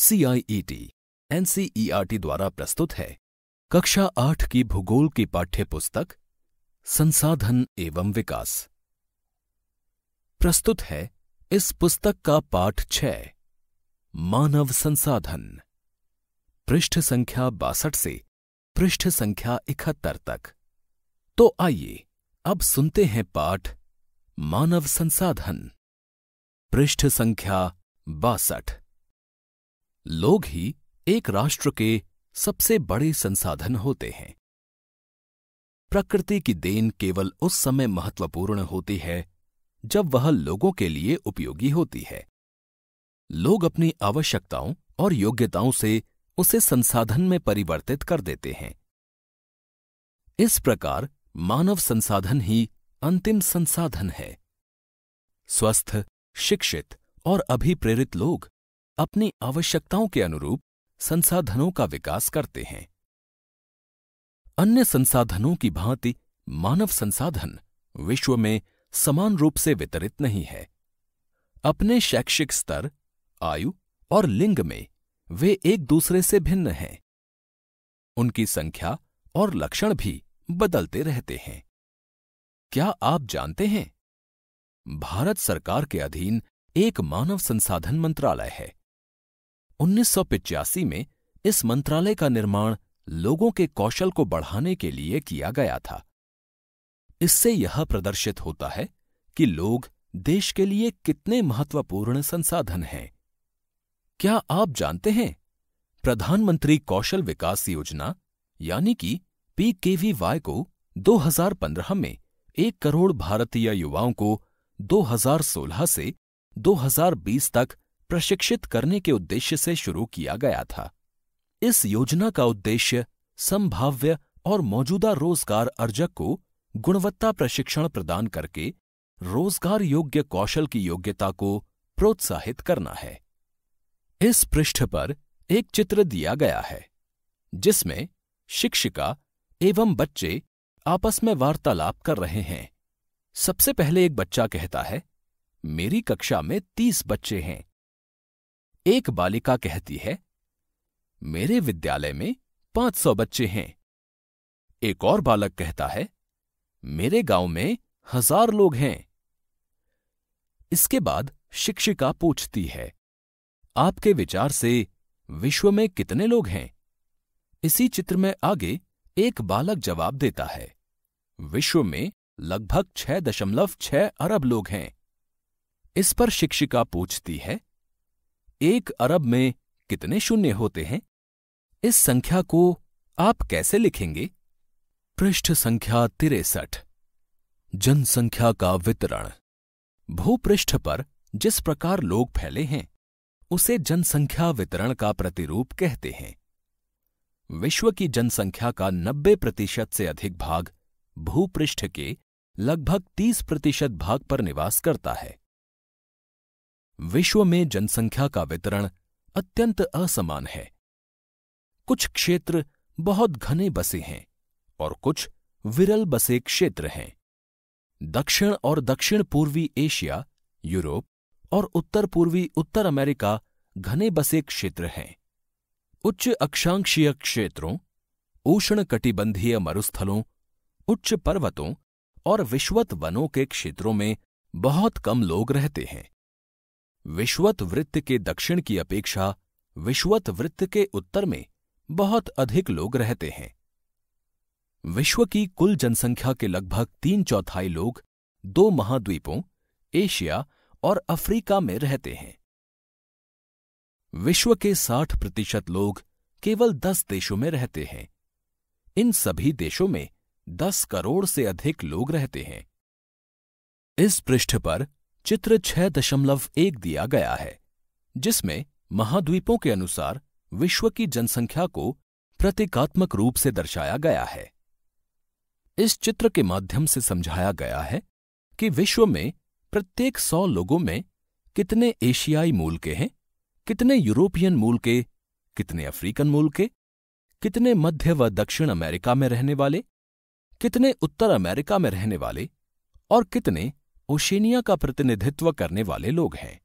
CIET NCERT e e द्वारा प्रस्तुत है कक्षा आठ की भूगोल की पाठ्य पुस्तक संसाधन एवं विकास प्रस्तुत है इस पुस्तक का पाठ छ मानव संसाधन पृष्ठ संख्या बासठ से पृष्ठ संख्या इकहत्तर तक तो आइए अब सुनते हैं पाठ मानव संसाधन पृष्ठ संख्या बासठ लोग ही एक राष्ट्र के सबसे बड़े संसाधन होते हैं प्रकृति की देन केवल उस समय महत्वपूर्ण होती है जब वह लोगों के लिए उपयोगी होती है लोग अपनी आवश्यकताओं और योग्यताओं से उसे संसाधन में परिवर्तित कर देते हैं इस प्रकार मानव संसाधन ही अंतिम संसाधन है स्वस्थ शिक्षित और अभिप्रेरित लोग अपनी आवश्यकताओं के अनुरूप संसाधनों का विकास करते हैं अन्य संसाधनों की भांति मानव संसाधन विश्व में समान रूप से वितरित नहीं है अपने शैक्षिक स्तर आयु और लिंग में वे एक दूसरे से भिन्न हैं उनकी संख्या और लक्षण भी बदलते रहते हैं क्या आप जानते हैं भारत सरकार के अधीन एक मानव संसाधन मंत्रालय है उन्नीस में इस मंत्रालय का निर्माण लोगों के कौशल को बढ़ाने के लिए किया गया था इससे यह प्रदर्शित होता है कि लोग देश के लिए कितने महत्वपूर्ण संसाधन हैं क्या आप जानते हैं प्रधानमंत्री कौशल विकास योजना यानी कि पीकेवीवाई को 2015 में एक करोड़ भारतीय युवाओं को 2016 से 2020 तक प्रशिक्षित करने के उद्देश्य से शुरू किया गया था इस योजना का उद्देश्य संभाव्य और मौजूदा रोजगार अर्जक को गुणवत्ता प्रशिक्षण प्रदान करके रोजगार योग्य कौशल की योग्यता को प्रोत्साहित करना है इस पृष्ठ पर एक चित्र दिया गया है जिसमें शिक्षिका एवं बच्चे आपस में वार्तालाप कर रहे हैं सबसे पहले एक बच्चा कहता है मेरी कक्षा में तीस बच्चे हैं एक बालिका कहती है मेरे विद्यालय में पांच सौ बच्चे हैं एक और बालक कहता है मेरे गांव में हजार लोग हैं इसके बाद शिक्षिका पूछती है आपके विचार से विश्व में कितने लोग हैं इसी चित्र में आगे एक बालक जवाब देता है विश्व में लगभग छह दशमलव छह अरब लोग हैं इस पर शिक्षिका पूछती है एक अरब में कितने शून्य होते हैं इस संख्या को आप कैसे लिखेंगे पृष्ठ संख्या तिरसठ जनसंख्या का वितरण भूपृष्ठ पर जिस प्रकार लोग फैले हैं उसे जनसंख्या वितरण का प्रतिरूप कहते हैं विश्व की जनसंख्या का 90 प्रतिशत से अधिक भाग भूपृष्ठ के लगभग 30 प्रतिशत भाग पर निवास करता है विश्व में जनसंख्या का वितरण अत्यंत असमान है कुछ क्षेत्र बहुत घने बसे हैं और कुछ विरल बसे क्षेत्र हैं दक्षिण और दक्षिण पूर्वी एशिया यूरोप और उत्तर पूर्वी उत्तर अमेरिका घने बसे क्षेत्र हैं उच्च अक्षांशीय क्षेत्रों उष्ण कटिबंधीय मरुस्थलों उच्च पर्वतों और विश्वत वनों के क्षेत्रों में बहुत कम लोग रहते हैं विश्वत वृत्त के दक्षिण की अपेक्षा विश्वत वृत्त के उत्तर में बहुत अधिक लोग रहते हैं विश्व की कुल जनसंख्या के लगभग तीन चौथाई लोग दो महाद्वीपों एशिया और अफ्रीका में रहते हैं विश्व के 60 प्रतिशत लोग केवल 10 देशों में रहते हैं इन सभी देशों में 10 करोड़ से अधिक लोग रहते हैं इस पृष्ठ पर चित्र छह दशमलव एक दिया गया है जिसमें महाद्वीपों के अनुसार विश्व की जनसंख्या को प्रतीकात्मक रूप से दर्शाया गया है इस चित्र के माध्यम से समझाया गया है कि विश्व में प्रत्येक सौ लोगों में कितने एशियाई मूल के हैं कितने यूरोपियन मूल के कितने अफ्रीकन मूल के कितने मध्य व दक्षिण अमेरिका में रहने वाले कितने उत्तर अमेरिका में रहने वाले और कितने ओशेनिया का प्रतिनिधित्व करने वाले लोग हैं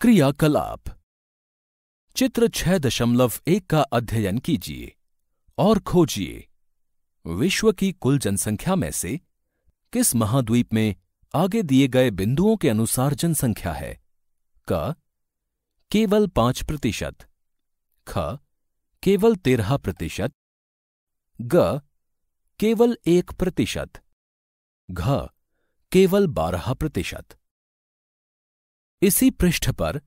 क्रियाकलाप चित्र छह दशमलव एक का अध्ययन कीजिए और खोजिए विश्व की कुल जनसंख्या में से किस महाद्वीप में आगे दिए गए बिंदुओं के अनुसार जनसंख्या है क केवल पांच प्रतिशत ख केवल तेरह प्रतिशत ग केवल एक प्रतिशत घ केवल बारह प्रतिशत इसी पृष्ठ पर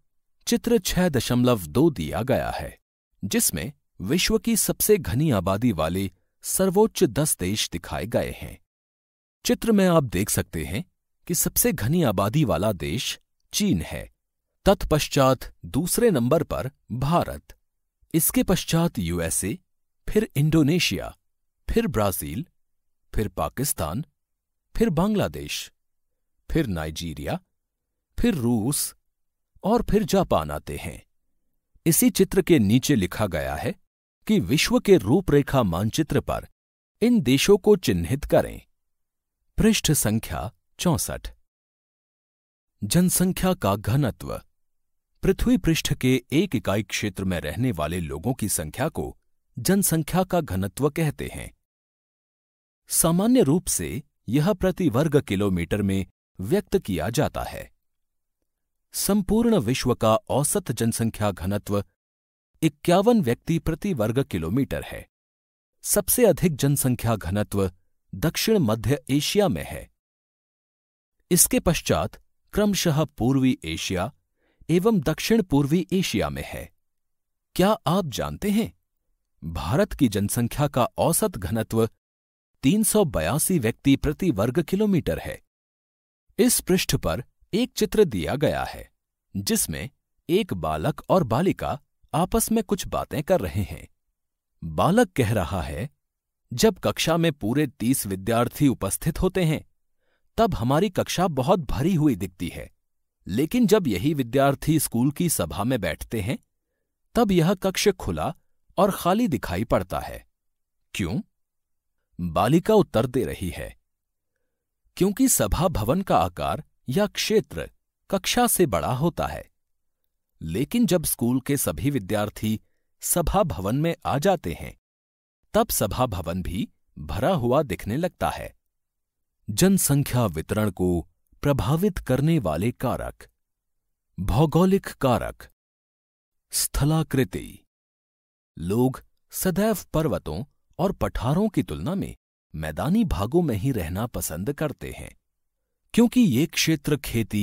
चित्र छह दशमलव दो दिया गया है जिसमें विश्व की सबसे घनी आबादी वाले सर्वोच्च दस देश दिखाए गए हैं चित्र में आप देख सकते हैं कि सबसे घनी आबादी वाला देश चीन है तत्पश्चात दूसरे नंबर पर भारत इसके पश्चात यूएसए फिर इंडोनेशिया फिर ब्राजील फिर पाकिस्तान फिर बांग्लादेश फिर नाइजीरिया फिर रूस और फिर जापान आते हैं इसी चित्र के नीचे लिखा गया है कि विश्व के रूपरेखा मानचित्र पर इन देशों को चिन्हित करें पृष्ठ संख्या चौसठ जनसंख्या का घनत्व पृथ्वी पृष्ठ के एक इकाई क्षेत्र में रहने वाले लोगों की संख्या को जनसंख्या का घनत्व कहते हैं सामान्य रूप से यह प्रति वर्ग किलोमीटर में व्यक्त किया जाता है संपूर्ण विश्व का औसत जनसंख्या घनत्व इक्यावन व्यक्ति प्रति वर्ग किलोमीटर है सबसे अधिक जनसंख्या घनत्व दक्षिण मध्य एशिया में है इसके पश्चात क्रमशः पूर्वी एशिया एवं दक्षिण पूर्वी एशिया में है क्या आप जानते हैं भारत की जनसंख्या का औसत घनत्व तीन व्यक्ति प्रति वर्ग किलोमीटर है इस पृष्ठ पर एक चित्र दिया गया है जिसमें एक बालक और बालिका आपस में कुछ बातें कर रहे हैं बालक कह रहा है जब कक्षा में पूरे तीस विद्यार्थी उपस्थित होते हैं तब हमारी कक्षा बहुत भरी हुई दिखती है लेकिन जब यही विद्यार्थी स्कूल की सभा में बैठते हैं तब यह कक्ष खुला और खाली दिखाई पड़ता है क्यों बालिका उत्तर दे रही है क्योंकि सभा भवन का आकार या क्षेत्र कक्षा से बड़ा होता है लेकिन जब स्कूल के सभी विद्यार्थी सभा भवन में आ जाते हैं तब सभा भवन भी भरा हुआ दिखने लगता है जनसंख्या वितरण को प्रभावित करने वाले कारक भौगोलिक कारक स्थलाकृति लोग सदैव पर्वतों और पठारों की तुलना में मैदानी भागों में ही रहना पसंद करते हैं क्योंकि ये क्षेत्र खेती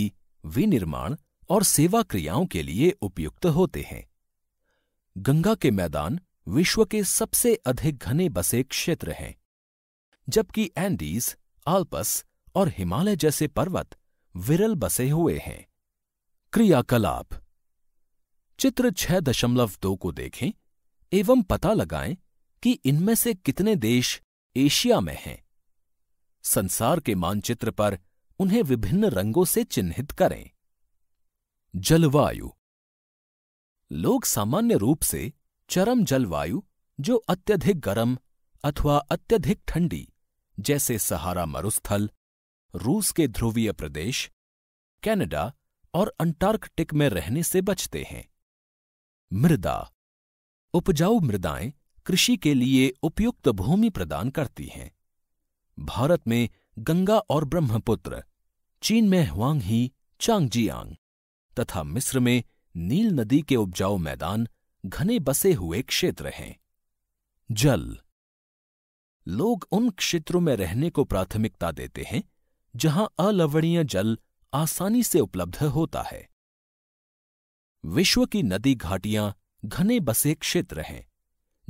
विनिर्माण और सेवा क्रियाओं के लिए उपयुक्त होते हैं गंगा के मैदान विश्व के सबसे अधिक घने बसे क्षेत्र हैं जबकि एंडीज आल्पस और हिमालय जैसे पर्वत विरल बसे हुए हैं क्रियाकलाप चित्र छह दशमलव दो को देखें एवं पता लगाएं कि इनमें से कितने देश एशिया में हैं संसार के मानचित्र पर उन्हें विभिन्न रंगों से चिन्हित करें जलवायु लोग सामान्य रूप से चरम जलवायु जो अत्यधिक गर्म अथवा अत्यधिक ठंडी जैसे सहारा मरुस्थल रूस के ध्रुवीय प्रदेश कनाडा और अंटार्कटिक में रहने से बचते हैं मृदा उपजाऊ मृदाएं कृषि के लिए उपयुक्त भूमि प्रदान करती हैं भारत में गंगा और ब्रह्मपुत्र चीन में ही चांगजियांग तथा मिस्र में नील नदी के उपजाऊ मैदान घने बसे हुए क्षेत्र हैं जल लोग उन क्षेत्रों में रहने को प्राथमिकता देते हैं जहां अलवणीय जल आसानी से उपलब्ध होता है विश्व की नदी घाटियां घने बसे क्षेत्र हैं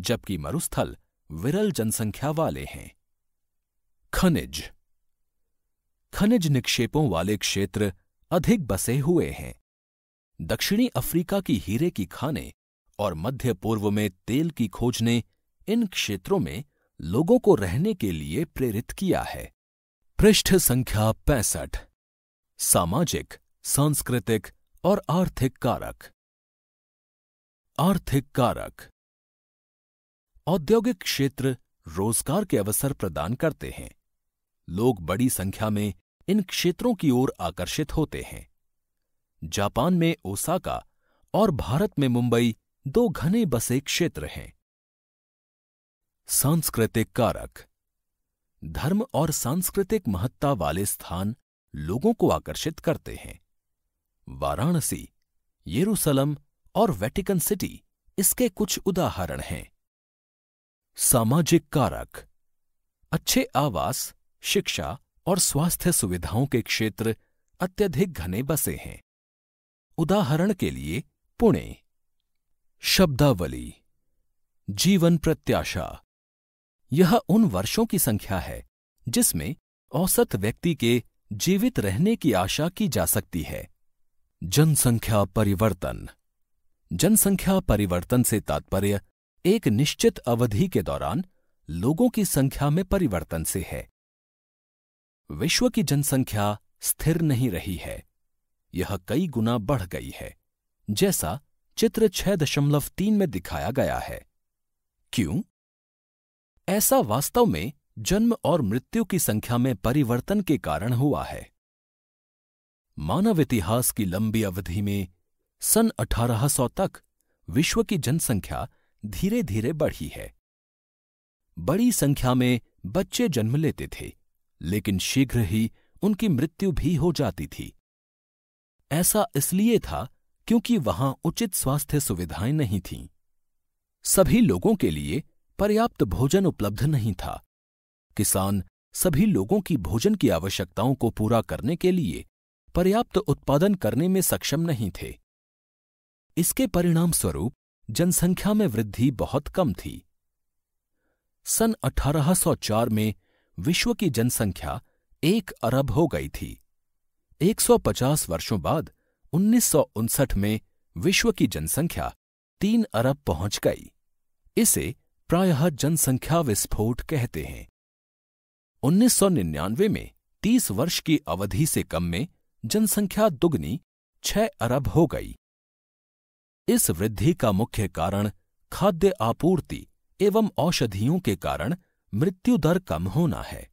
जबकि मरुस्थल विरल जनसंख्या वाले हैं खनिज खनिज निक्षेपों वाले क्षेत्र अधिक बसे हुए हैं दक्षिणी अफ्रीका की हीरे की खाने और मध्य पूर्व में तेल की खोज ने इन क्षेत्रों में लोगों को रहने के लिए प्रेरित किया है पृष्ठ संख्या पैंसठ सामाजिक सांस्कृतिक और आर्थिक कारक आर्थिक कारक औद्योगिक क्षेत्र रोजगार के अवसर प्रदान करते हैं लोग बड़ी संख्या में इन क्षेत्रों की ओर आकर्षित होते हैं जापान में ओसाका और भारत में मुंबई दो घने बसे क्षेत्र हैं सांस्कृतिक कारक धर्म और सांस्कृतिक महत्ता वाले स्थान लोगों को आकर्षित करते हैं वाराणसी यरूशलम और वेटिकन सिटी इसके कुछ उदाहरण हैं सामाजिक कारक अच्छे आवास शिक्षा और स्वास्थ्य सुविधाओं के क्षेत्र अत्यधिक घने बसे हैं उदाहरण के लिए पुणे शब्दावली जीवन प्रत्याशा यह उन वर्षों की संख्या है जिसमें औसत व्यक्ति के जीवित रहने की आशा की जा सकती है जनसंख्या परिवर्तन जनसंख्या परिवर्तन से तात्पर्य एक निश्चित अवधि के दौरान लोगों की संख्या में परिवर्तन से है विश्व की जनसंख्या स्थिर नहीं रही है यह कई गुना बढ़ गई है जैसा चित्र छह दशमलव तीन में दिखाया गया है क्यों ऐसा वास्तव में जन्म और मृत्यु की संख्या में परिवर्तन के कारण हुआ है मानव इतिहास की लंबी अवधि में सन 1800 तक विश्व की जनसंख्या धीरे धीरे बढ़ी है बड़ी संख्या में बच्चे जन्म लेते थे लेकिन शीघ्र ही उनकी मृत्यु भी हो जाती थी ऐसा इसलिए था क्योंकि वहां उचित स्वास्थ्य सुविधाएं नहीं थीं सभी लोगों के लिए पर्याप्त भोजन उपलब्ध नहीं था किसान सभी लोगों की भोजन की आवश्यकताओं को पूरा करने के लिए पर्याप्त उत्पादन करने में सक्षम नहीं थे इसके परिणाम स्वरूप जनसंख्या में वृद्धि बहुत कम थी सन 1804 में विश्व की जनसंख्या एक अरब हो गई थी 150 वर्षों बाद उन्नीस में विश्व की जनसंख्या तीन अरब पहुंच गई इसे प्रायः जनसंख्या विस्फोट कहते हैं 1999 में 30 वर्ष की अवधि से कम में जनसंख्या दुगनी 6 अरब हो गई इस वृद्धि का मुख्य कारण खाद्य आपूर्ति एवं औषधियों के कारण मृत्यु दर कम होना है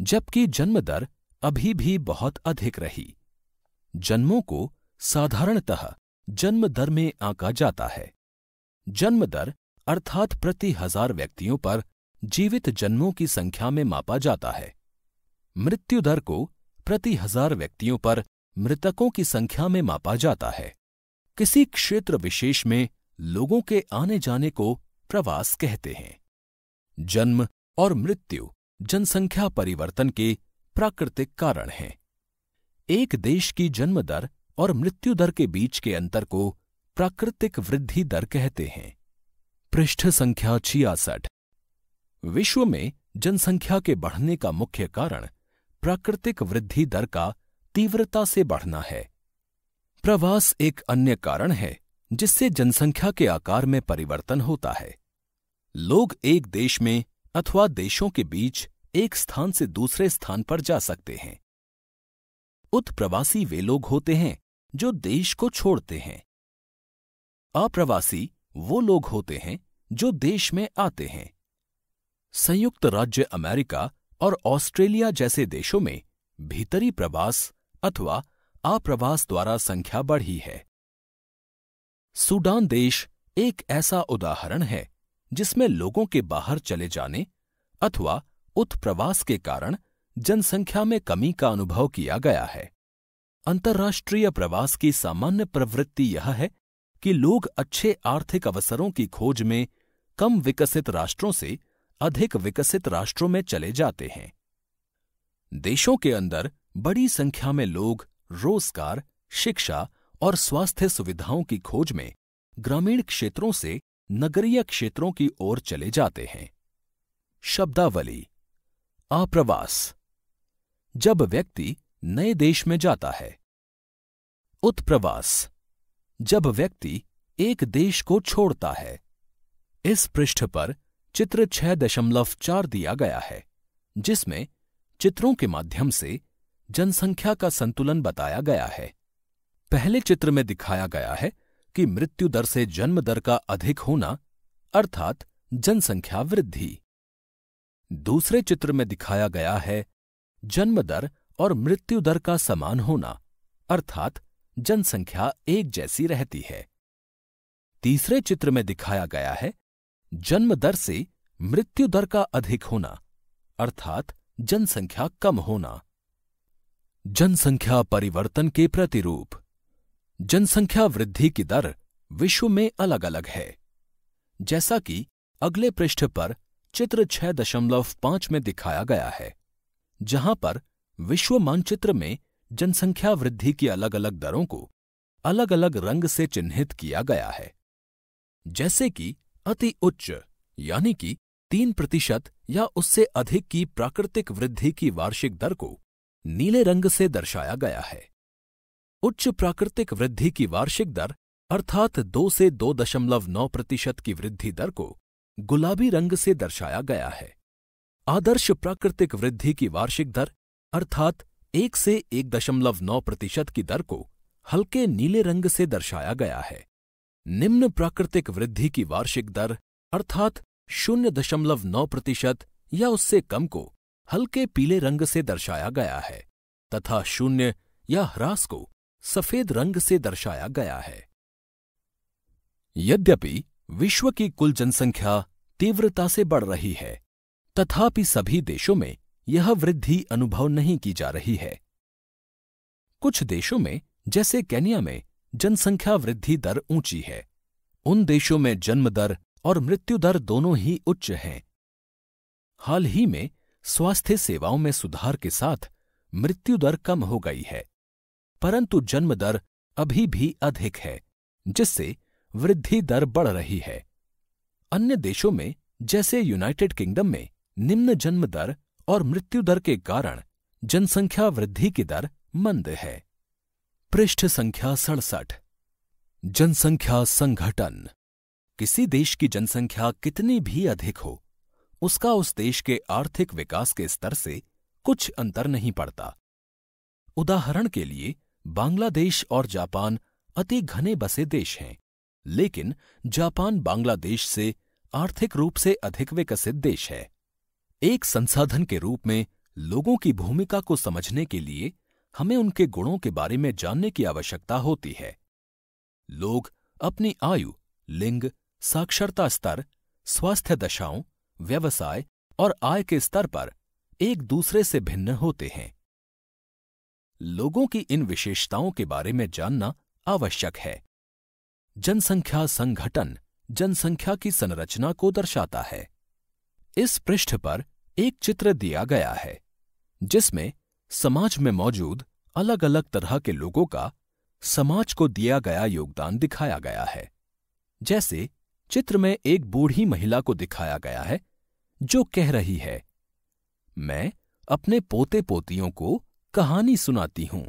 जबकि जन्म दर अभी भी बहुत अधिक रही जन्मों को साधारणतः जन्म दर में आंका जाता है जन्म दर अर्थात प्रति हजार व्यक्तियों पर जीवित जन्मों की संख्या में मापा जाता है मृत्यु दर को प्रति हजार व्यक्तियों पर मृतकों की संख्या में मापा जाता है किसी क्षेत्र विशेष में लोगों के आने जाने को प्रवास कहते हैं जन्म और मृत्यु जनसंख्या परिवर्तन के प्राकृतिक कारण हैं एक देश की जन्म दर और मृत्यु दर के बीच के अंतर को प्राकृतिक वृद्धि दर कहते हैं पृष्ठ संख्या छियासठ विश्व में जनसंख्या के बढ़ने का मुख्य कारण प्राकृतिक वृद्धि दर का तीव्रता से बढ़ना है प्रवास एक अन्य कारण है जिससे जनसंख्या के आकार में परिवर्तन होता है लोग एक देश में अथवा देशों के बीच एक स्थान से दूसरे स्थान पर जा सकते हैं उत्प्रवासी वे लोग होते हैं जो देश को छोड़ते हैं अप्रवासी वो लोग होते हैं जो देश में आते हैं संयुक्त राज्य अमेरिका और ऑस्ट्रेलिया जैसे देशों में भीतरी प्रवास अथवा आप्रवास द्वारा संख्या बढ़ी है सूडान देश एक ऐसा उदाहरण है जिसमें लोगों के बाहर चले जाने अथवा उत्प्रवास के कारण जनसंख्या में कमी का अनुभव किया गया है अंतर्राष्ट्रीय प्रवास की सामान्य प्रवृत्ति यह है कि लोग अच्छे आर्थिक अवसरों की खोज में कम विकसित राष्ट्रों से अधिक विकसित राष्ट्रों में चले जाते हैं देशों के अंदर बड़ी संख्या में लोग रोजगार शिक्षा और स्वास्थ्य सुविधाओं की खोज में ग्रामीण क्षेत्रों से नगरीय क्षेत्रों की ओर चले जाते हैं शब्दावली आप्रवास जब व्यक्ति नए देश में जाता है उत्प्रवास जब व्यक्ति एक देश को छोड़ता है इस पृष्ठ पर चित्र छह दशमलव चार दिया गया है जिसमें चित्रों के माध्यम से जनसंख्या का संतुलन बताया गया है पहले चित्र में दिखाया गया है कि मृत्यु दर से जन्म दर का अधिक होना अर्थात जनसंख्या वृद्धि दूसरे चित्र में दिखाया गया है जन्म दर और मृत्यु दर का समान होना अर्थात जनसंख्या एक जैसी रहती है तीसरे चित्र में दिखाया गया है जन्म दर से मृत्यु दर का अधिक होना अर्थात जनसंख्या कम होना जनसंख्या परिवर्तन के प्रतिरूप जनसंख्या वृद्धि की दर विश्व में अलग अलग है जैसा कि अगले पृष्ठ पर चित्र छह दशमलव पांच में दिखाया गया है जहां पर विश्व मानचित्र में जनसंख्या वृद्धि की अलग अलग दरों को अलग अलग रंग से चिन्हित किया गया है जैसे कि अति उच्च यानी कि तीन प्रतिशत या उससे अधिक की प्राकृतिक वृद्धि की वार्षिक दर को नीले रंग से दर्शाया गया है उच्च प्राकृतिक वृद्धि की वार्षिक दर अर्थात दो से दो दशमलव नौ प्रतिशत की वृद्धि दर को गुलाबी रंग से दर्शाया गया है आदर्श प्राकृतिक वृद्धि की वार्षिक दर अर्थात एक से एक दशमलव नौ प्रतिशत की दर को हल्के नीले रंग से दर्शाया गया है निम्न प्राकृतिक वृद्धि की वार्षिक दर अर्थात शून्य दशमलव नौ प्रतिशत या उससे कम को हल्के पीले रंग से दर्शाया गया है तथा शून्य या ह्रास को सफेद रंग से दर्शाया गया है यद्यपि विश्व की कुल जनसंख्या तीव्रता से बढ़ रही है तथापि सभी देशों में यह वृद्धि अनुभव नहीं की जा रही है कुछ देशों में जैसे केनिया में जनसंख्या वृद्धि दर ऊंची है उन देशों में जन्म दर और मृत्यु दर दोनों ही उच्च हैं हाल ही में स्वास्थ्य सेवाओं में सुधार के साथ मृत्यु दर कम हो गई है परंतु जन्म दर अभी भी अधिक है जिससे वृद्धि दर बढ़ रही है अन्य देशों में जैसे यूनाइटेड किंगडम में निम्न जन्म दर और मृत्यु दर के कारण जनसंख्या वृद्धि की दर मंद है पृष्ठ संख्या सड़सठ जनसंख्या संगठन किसी देश की जनसंख्या कितनी भी अधिक हो उसका उस देश के आर्थिक विकास के स्तर से कुछ अंतर नहीं पड़ता उदाहरण के लिए बांग्लादेश और जापान अति घने बसे देश हैं लेकिन जापान बांग्लादेश से आर्थिक रूप से अधिक विकसित देश है एक संसाधन के रूप में लोगों की भूमिका को समझने के लिए हमें उनके गुणों के बारे में जानने की आवश्यकता होती है लोग अपनी आयु लिंग साक्षरता स्तर स्वास्थ्य दशाओं व्यवसाय और आय के स्तर पर एक दूसरे से भिन्न होते हैं लोगों की इन विशेषताओं के बारे में जानना आवश्यक है जनसंख्या संगठन जनसंख्या की संरचना को दर्शाता है इस पृष्ठ पर एक चित्र दिया गया है जिसमें समाज में मौजूद अलग अलग तरह के लोगों का समाज को दिया गया योगदान दिखाया गया है जैसे चित्र में एक बूढ़ी महिला को दिखाया गया है जो कह रही है मैं अपने पोते पोतियों को कहानी सुनाती हूं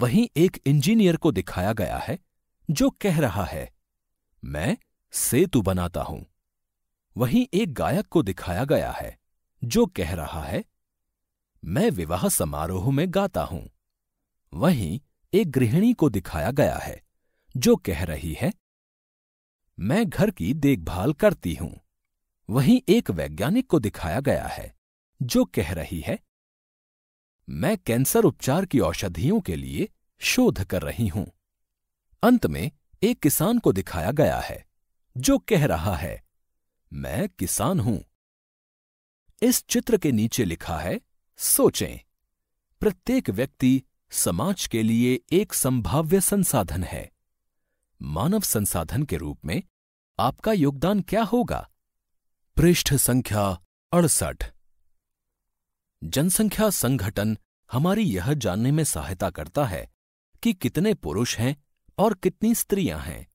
वहीं एक इंजीनियर को दिखाया गया है जो कह रहा है मैं सेतु बनाता हूं वहीं एक गायक को दिखाया गया है जो कह रहा है मैं विवाह समारोह में गाता हूं वहीं एक गृहिणी को दिखाया गया है जो कह रही है मैं घर की देखभाल करती हूं वहीं एक वैज्ञानिक को दिखाया गया है जो कह रही है मैं कैंसर उपचार की औषधियों के लिए शोध कर रही हूं अंत में एक किसान को दिखाया गया है जो कह रहा है मैं किसान हूं इस चित्र के नीचे लिखा है सोचें प्रत्येक व्यक्ति समाज के लिए एक संभाव्य संसाधन है मानव संसाधन के रूप में आपका योगदान क्या होगा पृष्ठ संख्या अड़सठ जनसंख्या संगठन हमारी यह जानने में सहायता करता है कि कितने पुरुष हैं और कितनी स्त्रियां हैं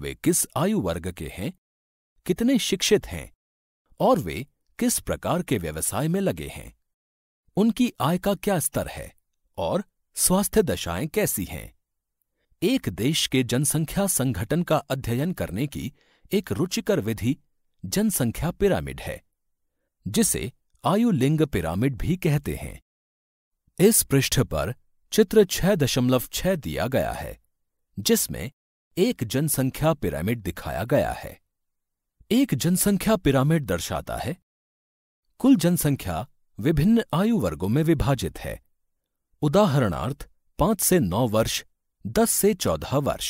वे किस आयु वर्ग के हैं कितने शिक्षित हैं और वे किस प्रकार के व्यवसाय में लगे हैं उनकी आय का क्या स्तर है और स्वास्थ्य दशाएं कैसी हैं एक देश के जनसंख्या संगठन का अध्ययन करने की एक रुचिकर विधि जनसंख्या पिरामिड है जिसे आयुलिंग पिरामिड भी कहते हैं इस पृष्ठ पर चित्र छह दशमलव दिया गया है जिसमें एक जनसंख्या पिरामिड दिखाया गया है एक जनसंख्या पिरामिड दर्शाता है कुल जनसंख्या विभिन्न आयु वर्गों में विभाजित है उदाहरणार्थ पांच से नौ वर्ष दस से चौदह वर्ष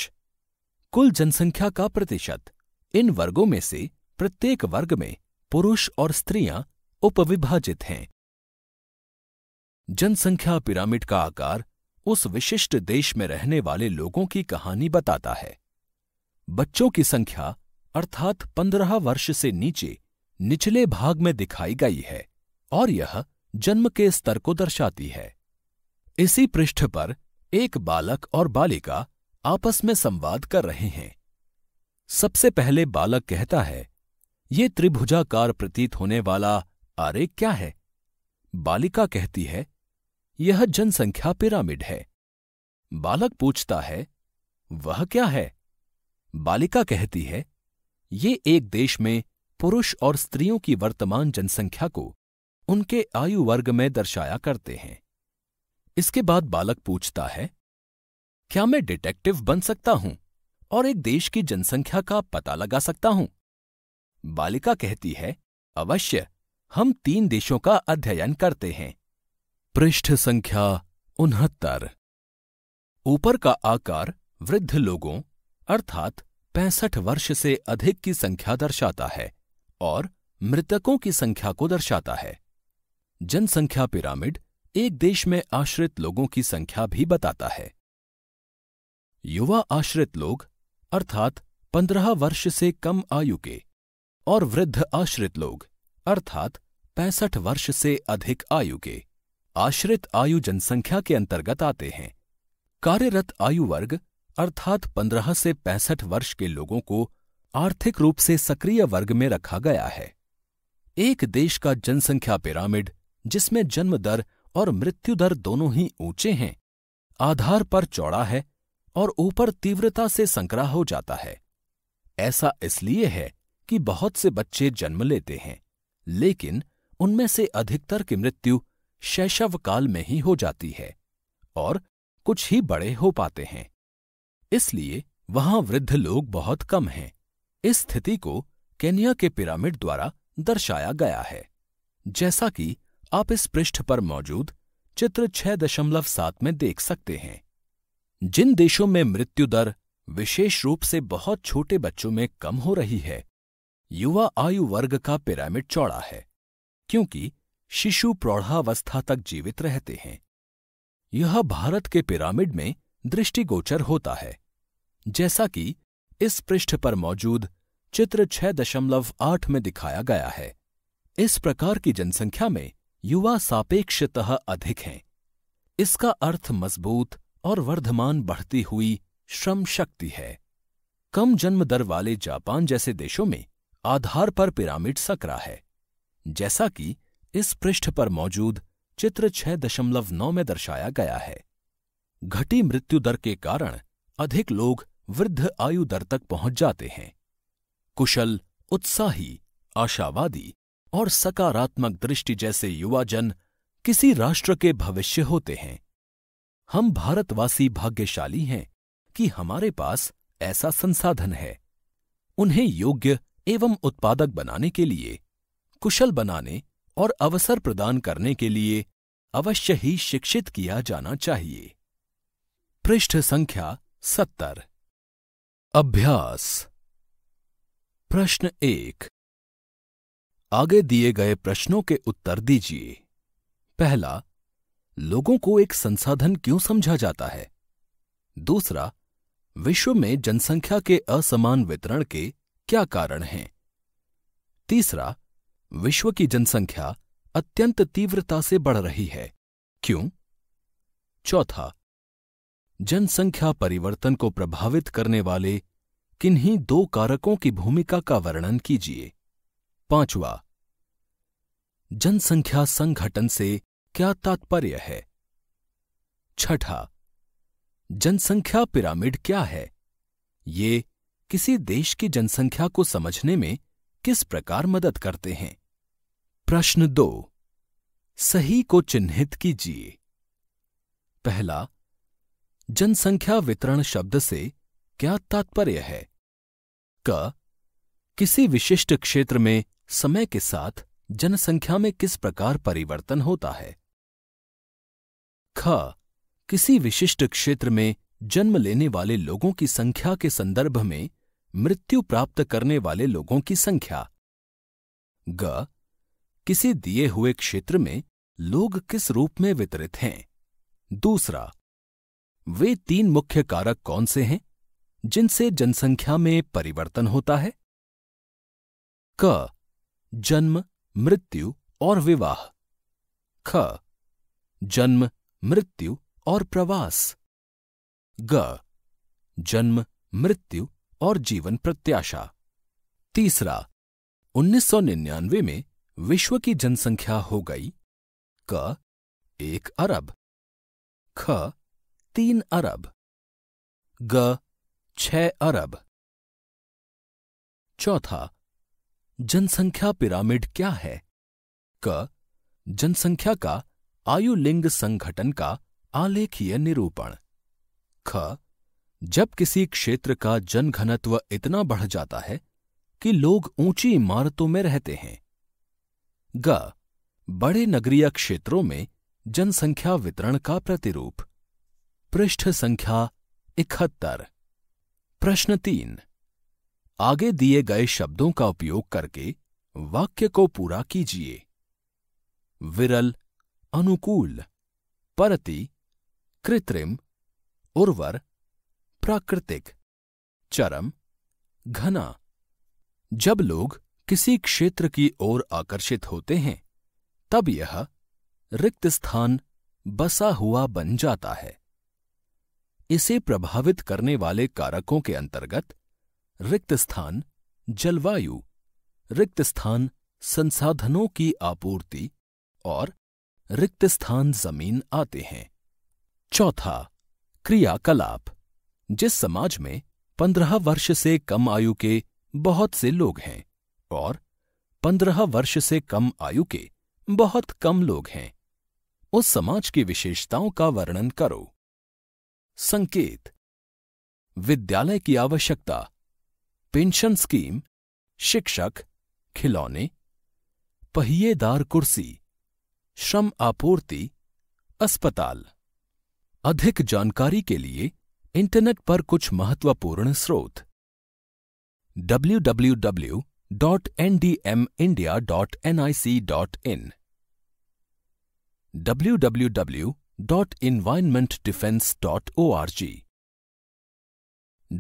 कुल जनसंख्या का प्रतिशत इन वर्गों में से प्रत्येक वर्ग में पुरुष और स्त्रियां उपविभाजित हैं जनसंख्या पिरामिड का आकार उस विशिष्ट देश में रहने वाले लोगों की कहानी बताता है बच्चों की संख्या अर्थात पंद्रह वर्ष से नीचे निचले भाग में दिखाई गई है और यह जन्म के स्तर को दर्शाती है इसी पृष्ठ पर एक बालक और बालिका आपस में संवाद कर रहे हैं सबसे पहले बालक कहता है ये त्रिभुजाकार प्रतीत होने वाला आरे क्या है बालिका कहती है यह जनसंख्या पिरामिड है बालक पूछता है वह क्या है बालिका कहती है ये एक देश में पुरुष और स्त्रियों की वर्तमान जनसंख्या को उनके आयु वर्ग में दर्शाया करते हैं इसके बाद बालक पूछता है क्या मैं डिटेक्टिव बन सकता हूं और एक देश की जनसंख्या का पता लगा सकता हूं बालिका कहती है अवश्य हम तीन देशों का अध्ययन करते हैं पृष्ठ संख्या उनहत्तर ऊपर का आकार वृद्ध लोगों अर्थात पैंसठ वर्ष से अधिक की संख्या दर्शाता है और मृतकों की संख्या को दर्शाता है जनसंख्या पिरामिड एक देश में आश्रित लोगों की संख्या भी बताता है युवा आश्रित लोग अर्थात पंद्रह वर्ष से कम आयु के और वृद्ध आश्रित लोग अर्थात पैंसठ वर्ष से अधिक आयु के आश्रित आयु जनसंख्या के अंतर्गत आते हैं कार्यरत आयु वर्ग अर्थात पंद्रह से पैंसठ वर्ष के लोगों को आर्थिक रूप से सक्रिय वर्ग में रखा गया है एक देश का जनसंख्या पिरामिड जिसमें जन्म दर और मृत्यु दर दोनों ही ऊंचे हैं आधार पर चौड़ा है और ऊपर तीव्रता से संकरा हो जाता है ऐसा इसलिए है कि बहुत से बच्चे जन्म लेते हैं लेकिन उनमें से अधिकतर की मृत्यु शैशव काल में ही हो जाती है और कुछ ही बड़े हो पाते हैं इसलिए वहां वृद्ध लोग बहुत कम हैं इस स्थिति को केन्या के पिरामिड द्वारा दर्शाया गया है जैसा कि आप इस पृष्ठ पर मौजूद चित्र छह दशमलव सात में देख सकते हैं जिन देशों में मृत्यु दर विशेष रूप से बहुत छोटे बच्चों में कम हो रही है युवा आयु वर्ग का पिरामिड चौड़ा है क्योंकि शिशु प्रौढ़ावस्था तक जीवित रहते हैं यह भारत के पिरामिड में दृष्टिगोचर होता है जैसा कि इस पृष्ठ पर मौजूद चित्र छह दशमलव आठ में दिखाया गया है इस प्रकार की जनसंख्या में युवा सापेक्षतः अधिक हैं इसका अर्थ मजबूत और वर्धमान बढ़ती हुई श्रम शक्ति है कम जन्म दर वाले जापान जैसे देशों में आधार पर पिरामिड सकरा है जैसा कि इस पृष्ठ पर मौजूद चित्र छह दशमलव नौ में दर्शाया गया है घटी मृत्यु दर के कारण अधिक लोग वृद्ध आयु दर तक पहुंच जाते हैं कुशल उत्साही आशावादी और सकारात्मक दृष्टि जैसे युवा जन किसी राष्ट्र के भविष्य होते हैं हम भारतवासी भाग्यशाली हैं कि हमारे पास ऐसा संसाधन है उन्हें योग्य एवं उत्पादक बनाने के लिए कुशल बनाने और अवसर प्रदान करने के लिए अवश्य ही शिक्षित किया जाना चाहिए पृष्ठ संख्या सत्तर अभ्यास प्रश्न एक आगे दिए गए प्रश्नों के उत्तर दीजिए पहला लोगों को एक संसाधन क्यों समझा जाता है दूसरा विश्व में जनसंख्या के असमान वितरण के क्या कारण हैं तीसरा विश्व की जनसंख्या अत्यंत तीव्रता से बढ़ रही है क्यों चौथा जनसंख्या परिवर्तन को प्रभावित करने वाले किन्हीं दो कारकों की भूमिका का वर्णन कीजिए पांचवा जनसंख्या संगठन से क्या तात्पर्य है छठा जनसंख्या पिरामिड क्या है ये किसी देश की जनसंख्या को समझने में किस प्रकार मदद करते हैं प्रश्न दो सही को चिन्हित कीजिए पहला जनसंख्या वितरण शब्द से क्या तात्पर्य है क किसी विशिष्ट क्षेत्र में समय के साथ जनसंख्या में किस प्रकार परिवर्तन होता है ख किसी विशिष्ट क्षेत्र में जन्म लेने वाले लोगों की संख्या के संदर्भ में मृत्यु प्राप्त करने वाले लोगों की संख्या ग किसी दिए हुए क्षेत्र में लोग किस रूप में वितरित हैं दूसरा वे तीन मुख्य कारक कौन से हैं जिनसे जनसंख्या में परिवर्तन होता है क जन्म मृत्यु और विवाह ख जन्म मृत्यु और प्रवास ग जन्म मृत्यु और जीवन प्रत्याशा तीसरा 1999 में विश्व की जनसंख्या हो गई क एक अरब ख तीन अरब ग छ अरब चौथा जनसंख्या पिरामिड क्या है क जनसंख्या का आयुलिंग संगठन का आलेखीय निरूपण ख जब किसी क्षेत्र का जनघनत्व इतना बढ़ जाता है कि लोग ऊंची इमारतों में रहते हैं ग बड़े नगरीय क्षेत्रों में जनसंख्या वितरण का प्रतिरूप पृष्ठ संख्या इकहत्तर प्रश्न तीन आगे दिए गए शब्दों का उपयोग करके वाक्य को पूरा कीजिए विरल अनुकूल परति कृत्रिम उर्वर प्राकृतिक चरम घना जब लोग किसी क्षेत्र की ओर आकर्षित होते हैं तब यह रिक्त स्थान बसा हुआ बन जाता है इसे प्रभावित करने वाले कारकों के अंतर्गत रिक्त स्थान जलवायु रिक्त स्थान संसाधनों की आपूर्ति और रिक्त स्थान जमीन आते हैं चौथा क्रियाकलाप जिस समाज में पंद्रह वर्ष से कम आयु के बहुत से लोग हैं और पंद्रह वर्ष से कम आयु के बहुत कम लोग हैं उस समाज की विशेषताओं का वर्णन करो संकेत विद्यालय की आवश्यकता पेंशन स्कीम शिक्षक खिलौने पहिएदार कुर्सी श्रम आपूर्ति अस्पताल अधिक जानकारी के लिए इंटरनेट पर कुछ महत्वपूर्ण स्रोत www.ndmindia.nic.in www.environmentdefense.org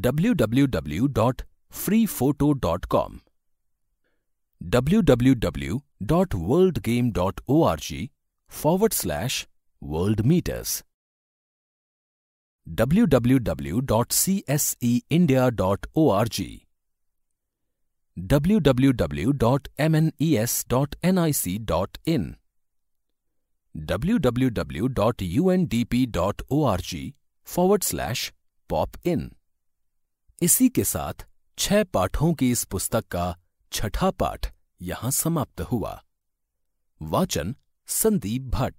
www.environmentdefense.org freephoto.com, www.worldgame.org forward slash world meters, www.cseindia.org, www.mnes.nic.in, www.undp.org forward slash pop in. इसी के साथ छह पाठों की इस पुस्तक का छठा पाठ यहां समाप्त हुआ वाचन संदीप भट्ट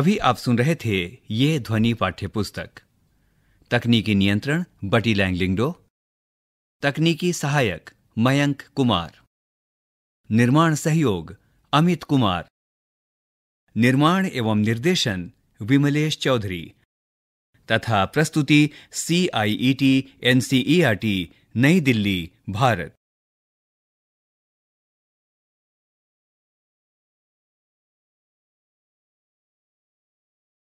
अभी आप सुन रहे थे ये ध्वनि पाठ्य पुस्तक तकनीकी नियंत्रण बटी लैंगलिंगडो तकनीकी सहायक मयंक कुमार निर्माण सहयोग अमित कुमार निर्माण एवं निर्देशन विमलेश चौधरी तथा प्रस्तुति C I E T N C E R T नई दिल्ली भारत